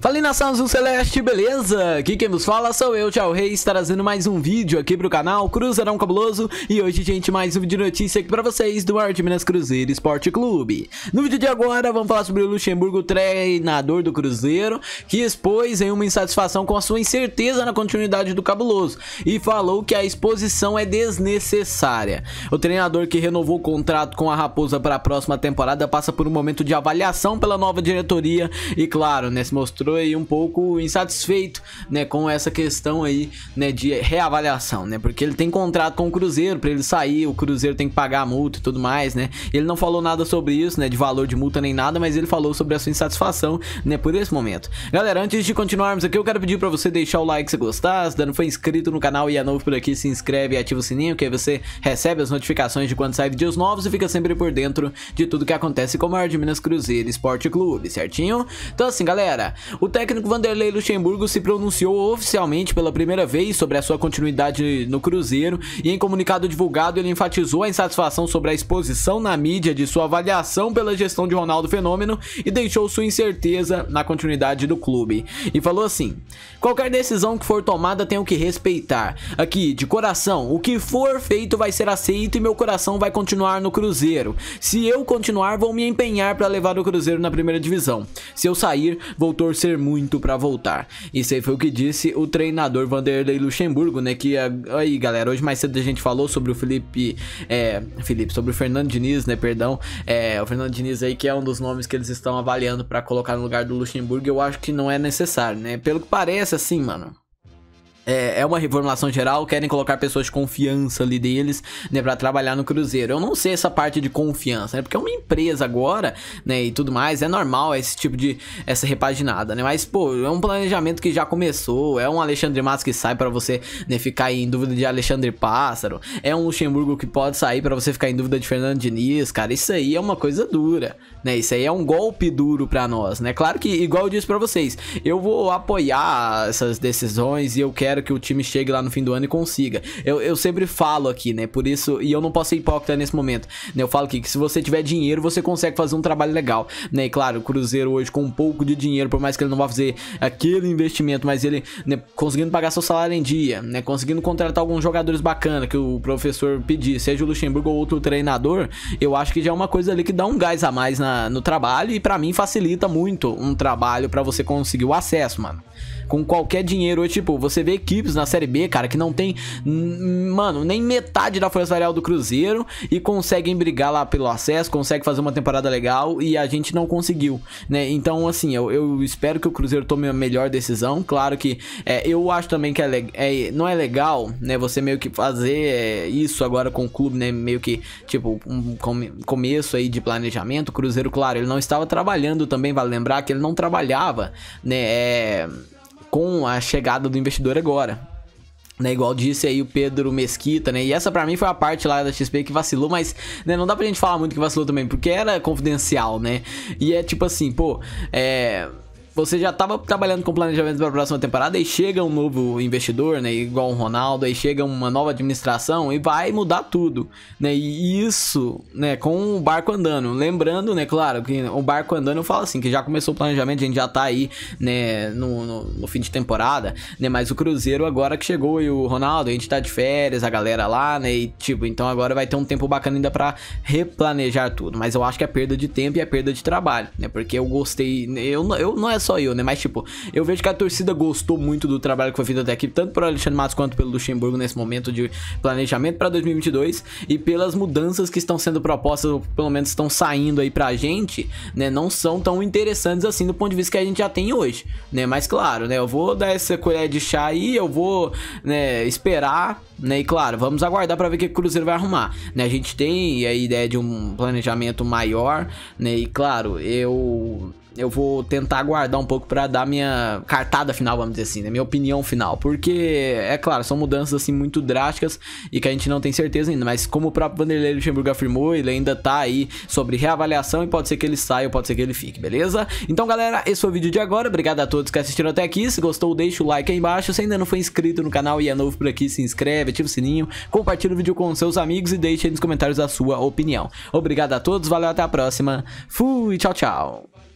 Fala nação azul celeste, beleza? Aqui quem vos fala sou eu, Tchau Reis, trazendo mais um vídeo aqui pro canal Cruzeirão Cabuloso E hoje, gente, mais um vídeo de notícia aqui pra vocês do Arte Minas Cruzeiro Esporte Clube No vídeo de agora, vamos falar sobre o Luxemburgo, treinador do Cruzeiro Que expôs em uma insatisfação com a sua incerteza na continuidade do Cabuloso E falou que a exposição é desnecessária O treinador que renovou o contrato com a Raposa para a próxima temporada Passa por um momento de avaliação pela nova diretoria E claro, né, se mostrou mostrou aí um pouco insatisfeito, né, com essa questão aí, né, de reavaliação, né? Porque ele tem contrato com o Cruzeiro para ele sair, o Cruzeiro tem que pagar a multa e tudo mais, né? Ele não falou nada sobre isso, né, de valor de multa nem nada, mas ele falou sobre a sua insatisfação, né, por esse momento. Galera, antes de continuarmos aqui, eu quero pedir para você deixar o like se gostar, se não foi inscrito no canal e é novo por aqui, se inscreve e ativa o sininho, que aí você recebe as notificações de quando sai vídeos novos e fica sempre por dentro de tudo que acontece com o maior de Minas Cruzeiro Esporte Clube, certinho? Então assim, galera, o técnico Vanderlei Luxemburgo se pronunciou oficialmente pela primeira vez sobre a sua continuidade no Cruzeiro e em comunicado divulgado ele enfatizou a insatisfação sobre a exposição na mídia de sua avaliação pela gestão de Ronaldo Fenômeno e deixou sua incerteza na continuidade do clube. E falou assim: "Qualquer decisão que for tomada tenho que respeitar. Aqui, de coração, o que for feito vai ser aceito e meu coração vai continuar no Cruzeiro. Se eu continuar, vou me empenhar para levar o Cruzeiro na primeira divisão. Se eu sair, vou torcer muito para voltar. Isso aí foi o que disse o treinador Vanderlei Luxemburgo, né? Que ah, aí, galera, hoje mais cedo a gente falou sobre o Felipe, é, Felipe, sobre o Fernando Diniz, né? Perdão, é, o Fernando Diniz aí que é um dos nomes que eles estão avaliando para colocar no lugar do Luxemburgo. Eu acho que não é necessário, né? Pelo que parece, assim, mano é, é uma reformulação geral, querem colocar pessoas de confiança ali deles, né, para trabalhar no Cruzeiro. Eu não sei essa parte de confiança, né, porque é uma empresa agora, né, e tudo mais, é normal esse tipo de essa repaginada, né? Mas pô, é um planejamento que já começou, é um Alexandre Matos que sai para você, né, ficar em dúvida de Alexandre Pássaro, é um Luxemburgo que pode sair para você ficar em dúvida de Fernando Diniz, cara, isso aí é uma coisa dura, né? Isso aí é um golpe duro para nós, né? Claro que igual eu disse para vocês, eu vou apoiar essas decisões e eu quero espero que o time chegue lá no fim do ano e consiga. Eu, eu sempre falo aqui, né? Por isso, e eu não posso ser hipócrita nesse momento, né? Eu falo aqui que se você tiver dinheiro, você consegue fazer um trabalho legal, né? E claro, o Cruzeiro hoje com um pouco de dinheiro, por mais que ele não vá fazer aquele investimento, mas ele, né, conseguindo pagar seu salário em dia, né? Conseguindo contratar alguns jogadores bacana que o professor pedir, seja o Luxemburgo ou outro treinador, eu acho que já é uma coisa ali que dá um gás a mais na, no trabalho e para mim facilita muito um trabalho para você conseguir o acesso, mano com qualquer dinheiro. Hoje, tipo, você vê equipes na Série B, cara, que não tem, hum, mano, nem metade da força real do Cruzeiro e conseguem brigar lá pelo acesso, conseguem fazer uma temporada legal e a gente não conseguiu, né? Então, assim, eu, eu espero que o Cruzeiro tome a melhor decisão. Claro que é, eu acho também que é, é, não é legal, né? Você meio que fazer é, isso agora com o clube, né? Meio que, tipo, um come, começo aí de planejamento. O Cruzeiro, claro, ele não estava trabalhando também, vale lembrar que ele não trabalhava, né? É com a chegada do investidor agora. Né, igual disse aí o Pedro Mesquita, né? E essa para mim foi a parte lá da XP que vacilou, mas né, não dá pra gente falar muito que vacilou também, porque era confidencial, né? E é tipo assim, pô, é você já estava trabalhando com planejamento para a próxima temporada e chega um novo investidor, né, igual o Ronaldo, aí chega uma nova administração e vai mudar tudo, né? E isso, né, com o barco andando. Lembrando, né, claro, que o barco andando eu falo assim, que já começou o planejamento, a gente já tá aí, né, no, no, no, fim de temporada, né, mas o Cruzeiro agora que chegou e o Ronaldo, a gente tá de férias, a galera lá, né, e tipo, então agora vai ter um tempo bacana ainda para replanejar tudo, mas eu acho que é perda de tempo e é perda de trabalho, né? Porque eu gostei, eu, eu não é só eu, né? Mas, tipo, eu vejo que a torcida gostou muito do trabalho que foi feito até aqui, tanto para Alexandre Matos quanto pelo Luxemburgo nesse momento de planejamento para 2022 e pelas mudanças que estão sendo propostas, ou pelo menos estão saindo aí pra gente, né? Não são tão interessantes assim do ponto de vista que a gente já tem hoje, né? Mas, claro, né? Eu vou dar essa colher de chá aí, eu vou, né, esperar, né? E, claro, vamos aguardar para ver o que o Cruzeiro vai arrumar, né? A gente tem a ideia de um planejamento maior, né? E, claro, eu eu vou tentar aguardar um pouco para dar minha cartada final, vamos dizer assim, né? Minha opinião final. Porque, é claro, são mudanças assim muito drásticas e que a gente não tem certeza ainda. Mas como o próprio Vanderlei Luxemburgo afirmou, ele ainda tá aí sobre reavaliação e pode ser que ele saia ou pode ser que ele fique, beleza? Então, galera, esse foi o vídeo de agora. Obrigado a todos que assistiram até aqui. Se gostou, deixa o like aí embaixo. Se ainda não foi inscrito no canal e é novo por aqui, se inscreve, ativa o sininho, compartilha o vídeo com seus amigos e deixa aí nos comentários a sua opinião. Obrigado a todos, valeu, até a próxima. Fui, tchau, tchau.